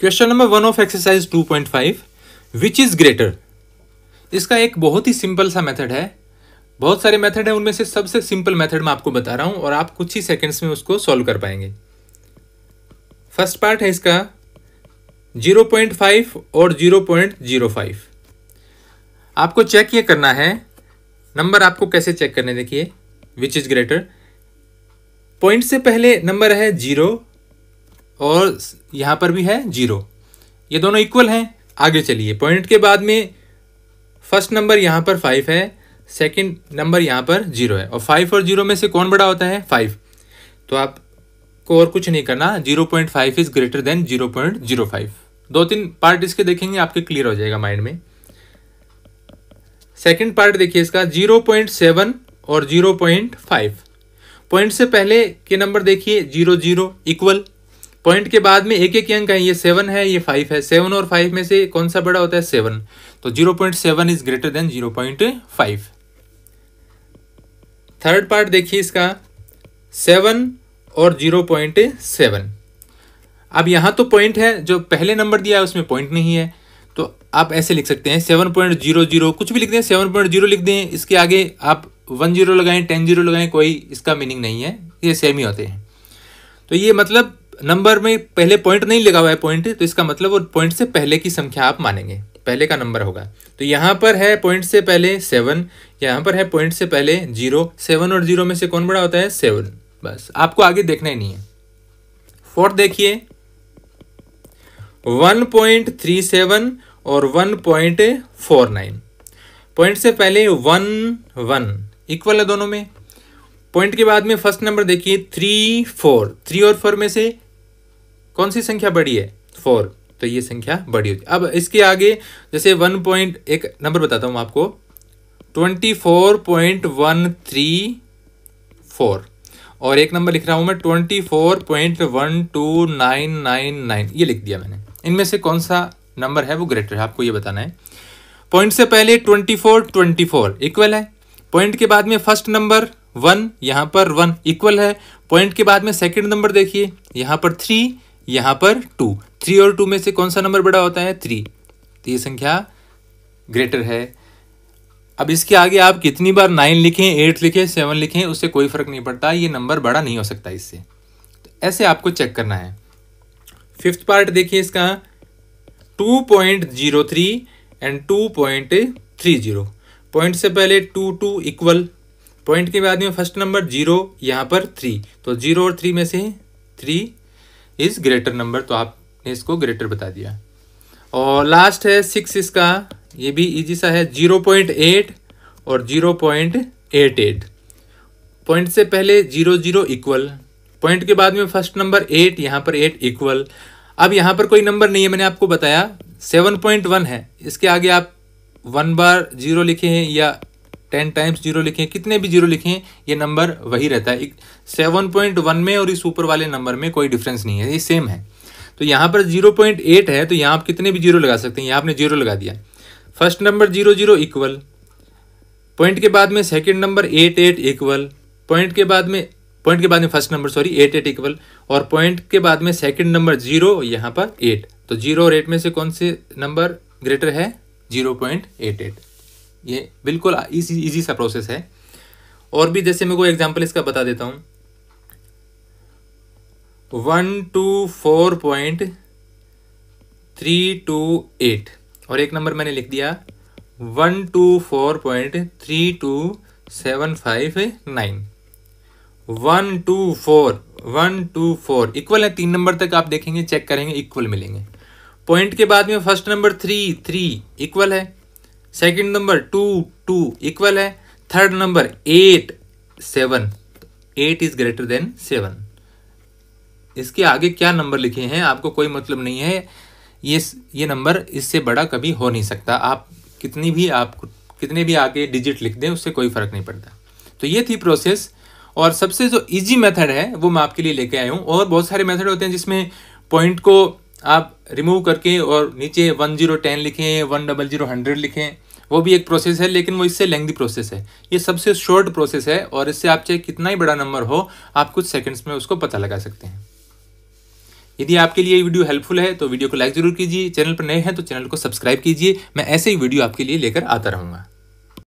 question number one of exercise 2.5 which is greater इसका एक बहुत ही सिंपल सा मेथड है बहुत सारे मेथड है उनमें से सबसे सिंपल मेथड मैं आपको बता रहा हूं और आप कुछ ही सेकंड्स में उसको सॉल्व कर पाएंगे फर्स्ट पार्ट है इसका 0.5 और 0.05 आपको चेक ये करना है नंबर आपको कैसे चेक करने देखिए विच इज ग्रेटर पॉइंट से पहले नंबर है जीरो और यहाँ पर भी है जीरो ये दोनों इक्वल हैं आगे चलिए पॉइंट के बाद में फर्स्ट नंबर यहाँ पर फाइव है सेकंड नंबर यहाँ पर जीरो है और फाइव और जीरो में से कौन बड़ा होता है फाइव तो आपको और कुछ नहीं करना zero point five is greater than zero point zero five दो तीन पार्ट इसके देखेंगे आपके क्लियर हो जाएगा माइंड में सेकंड पार्ट देखिए इसका जीरो पॉइंट सेवन और जीरो पॉइंट फाइव पॉइंट से पहले के नंबर देखिए जीरो जीरो इक्वल पॉइंट के बाद में एक एक अंक है ये सेवन है ये फाइव है सेवन और फाइव में से कौन सा बड़ा होता है सेवन तो zero point seven is greater than zero point five third part देखिए इसका सेवन और जीरो पॉइंट सेवन अब यहां तो पॉइंट है जो पहले नंबर दिया है उसमें पॉइंट नहीं है तो आप ऐसे लिख सकते हैं सेवन पॉइंट जीरो जीरो कुछ भी लिख दें सेवन पॉइंट जीरो लिख दें इसके आगे आप वन जीरो लगाएं टेन जीरो लगाएं कोई इसका मीनिंग नहीं है ये सेम ही होते हैं तो ये मतलब नंबर में पहले पॉइंट नहीं लगा हुआ है पॉइंट तो इसका मतलब वो पॉइंट से पहले की संख्या आप मानेंगे पहले का नंबर होगा तो यहाँ पर है पॉइंट से पहले सेवन यहाँ पर है पॉइंट से पहले जीरो सेवन और जीरो में से कौन बड़ा होता है सेवन बस आपको आगे देखना ही नहीं है फोर्थ देखिए सेवन और नाइन पॉइंट से पहले वन वन इक्वल है दोनों में पॉइंट के बाद में फर्स्ट नंबर देखिए थ्री फोर थ्री और फोर में से कौन सी संख्या बड़ी है फोर तो ये संख्या बड़ी होती है अब इसके आगे जैसे वन पॉइंट एक नंबर बताता हूँ आपको twenty four point one three four और एक नंबर लिख रहा हूँ मैं twenty four point one two nine nine nine ये लिख दिया मैंने इनमें से कौन सा नंबर है वो ग्रेटर है आपको ये बताना है पॉइंट से पहले twenty four twenty four equal है पॉइंट के बाद में फर्स्ट नंबर वन यहाँ पर वन इक्वल है पॉइंट के बाद में सेकंड नंबर देखिए यहाँ पर थ्री यहाँ पर टू थ्री और टू में से कौन सा नंबर बड़ा होता है थ्री तो ये संख्या ग्रेटर है अब इसके आगे आप कितनी बार नाइन लिखें एट लिखें सेवन लिखें उससे कोई फर्क नहीं पड़ता ये नंबर बड़ा नहीं हो सकता इससे तो ऐसे आपको चेक करना है फिफ्थ पार्ट देखिए इसका two point zero three and two point three zero point से पहले टू टू इक्वल पॉइंट के बाद में फर्स्ट नंबर जीरो यहाँ पर थ्री तो जीरो और थ्री में से थ्री इज़ ग्रेटर नंबर तो आपने इसको ग्रेटर बता दिया और लास्ट है सिक्स इसका ये भी इजी सा है जीरो पॉइंट एट और zero point eight eight point से पहले जीरो जीरो इक्वल पॉइंट के बाद में फर्स्ट नंबर एट यहाँ पर एट इक्वल अब यहाँ पर कोई नंबर नहीं है मैंने आपको बताया सेवन पॉइंट वन है इसके आगे आप वन बार जीरो लिखे हैं या टेन टाइम्स जीरो लिखें कितने भी जीरो लिखें ये नंबर वही रहता है सेवन पॉइंट वन में और इस ऊपर वाले नंबर में कोई डिफरेंस नहीं है ये सेम है तो यहाँ पर जीरो पॉइंट एट है तो यहाँ आप कितने भी जीरो लगा सकते हैं यहाँ आपने जीरो लगा दिया first number zero zero equal point के बाद में second number eight eight equal point के बाद में पॉइंट के बाद में first number sorry eight eight equal और पॉइंट के बाद में सेकेंड नंबर जीरो यहाँ पर एट तो जीरो और एट में से कौन से नंबर ग्रेटर है जीरो पॉइंट एट एट ये बिल्कुल इजी इजी सा प्रोसेस है और भी जैसे मैं कोई एग्जांपल इसका बता देता हूँ one two four point three two eight और एक नंबर मैंने लिख दिया one two four point three two seven five nine one two four one two four equal है तीन नंबर तक आप देखेंगे चेक करेंगे इक्वल मिलेंगे पॉइंट के बाद में first number three three equal है second number two two equal है third number eight seven eight is greater than seven इसके आगे क्या नंबर लिखे हैं आपको कोई मतलब नहीं है ये ये नंबर इससे बड़ा कभी हो नहीं सकता आप कितनी भी आप कितने भी आगे डिजिट लिख दें उससे कोई फर्क नहीं पड़ता तो ये थी प्रोसेस और सबसे जो इजी मेथड है वो मैं आपके लिए लेके आया हूँ और बहुत सारे मेथड होते हैं जिसमें पॉइंट को आप रिमूव करके और नीचे वन जीरो टेन लिखें वन डबल जीरो हंड्रेड लिखें वो भी एक प्रोसेस है लेकिन वो इससे लेंदी प्रोसेस है ये सबसे शॉर्ट प्रोसेस है और इससे आप चाहे कितना ही बड़ा नंबर हो आप कुछ सेकंड्स में उसको पता लगा सकते हैं यदि आपके लिए ये वीडियो हेल्पफुल है तो वीडियो को लाइक जरूर कीजिए चैनल पर नए हैं तो चैनल को सब्सक्राइब कीजिए मैं ऐसे ही वीडियो आपके लिए लेकर आता रहूँगा